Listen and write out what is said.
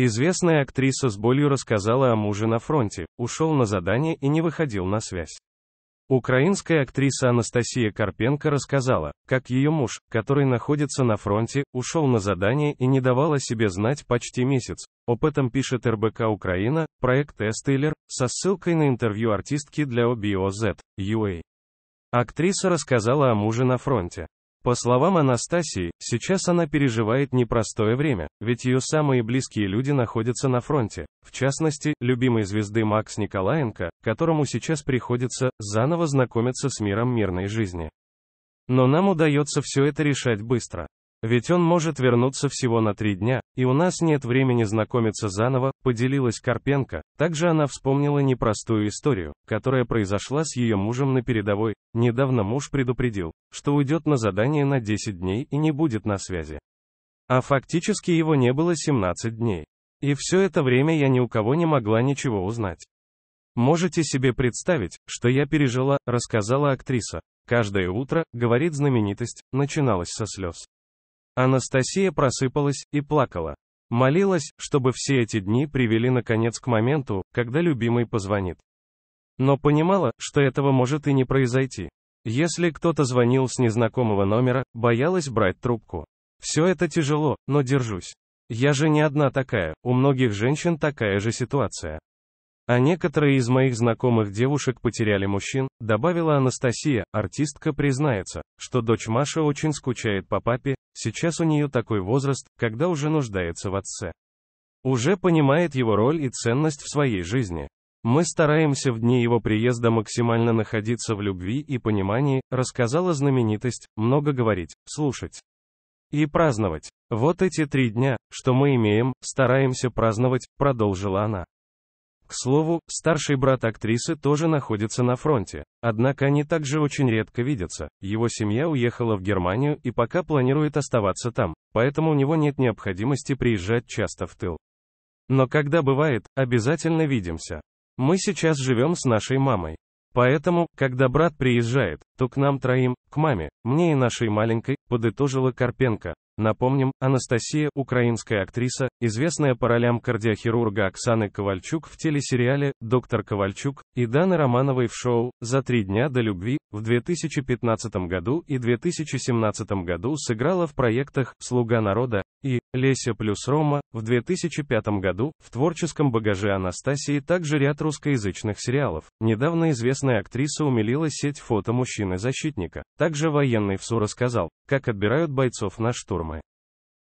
Известная актриса с болью рассказала о муже на фронте, ушел на задание и не выходил на связь. Украинская актриса Анастасия Карпенко рассказала, как ее муж, который находится на фронте, ушел на задание и не давал о себе знать почти месяц. Об этом пишет РБК Украина, проект Эстейлер, со ссылкой на интервью артистки для OBOZ, UA. Актриса рассказала о муже на фронте. По словам Анастасии, сейчас она переживает непростое время, ведь ее самые близкие люди находятся на фронте. В частности, любимой звезды Макс Николаенко, которому сейчас приходится заново знакомиться с миром мирной жизни. Но нам удается все это решать быстро. Ведь он может вернуться всего на три дня, и у нас нет времени знакомиться заново, поделилась Карпенко. Также она вспомнила непростую историю, которая произошла с ее мужем на передовой. Недавно муж предупредил, что уйдет на задание на 10 дней и не будет на связи. А фактически его не было 17 дней. И все это время я ни у кого не могла ничего узнать. Можете себе представить, что я пережила, рассказала актриса. Каждое утро, говорит знаменитость, начиналось со слез. Анастасия просыпалась и плакала. Молилась, чтобы все эти дни привели наконец к моменту, когда любимый позвонит. Но понимала, что этого может и не произойти. Если кто-то звонил с незнакомого номера, боялась брать трубку. Все это тяжело, но держусь. Я же не одна такая, у многих женщин такая же ситуация. А некоторые из моих знакомых девушек потеряли мужчин, добавила Анастасия, артистка признается, что дочь Маша очень скучает по папе, сейчас у нее такой возраст, когда уже нуждается в отце. Уже понимает его роль и ценность в своей жизни. Мы стараемся в дни его приезда максимально находиться в любви и понимании, рассказала знаменитость, много говорить, слушать. И праздновать. Вот эти три дня, что мы имеем, стараемся праздновать, продолжила она. К слову, старший брат актрисы тоже находится на фронте. Однако они также очень редко видятся. Его семья уехала в Германию и пока планирует оставаться там. Поэтому у него нет необходимости приезжать часто в тыл. Но когда бывает, обязательно видимся. Мы сейчас живем с нашей мамой. Поэтому, когда брат приезжает, то к нам троим, к маме, мне и нашей маленькой, подытожила Карпенко. Напомним, Анастасия, украинская актриса, известная по ролям кардиохирурга Оксаны Ковальчук в телесериале «Доктор Ковальчук» и Даны Романовой в шоу «За три дня до любви» в 2015 году и 2017 году сыграла в проектах «Слуга народа», и «Леся плюс Рома» в 2005 году, в творческом багаже Анастасии также ряд русскоязычных сериалов. Недавно известная актриса умилила сеть фото мужчины-защитника. Также военный ВСУ рассказал, как отбирают бойцов на штурмы.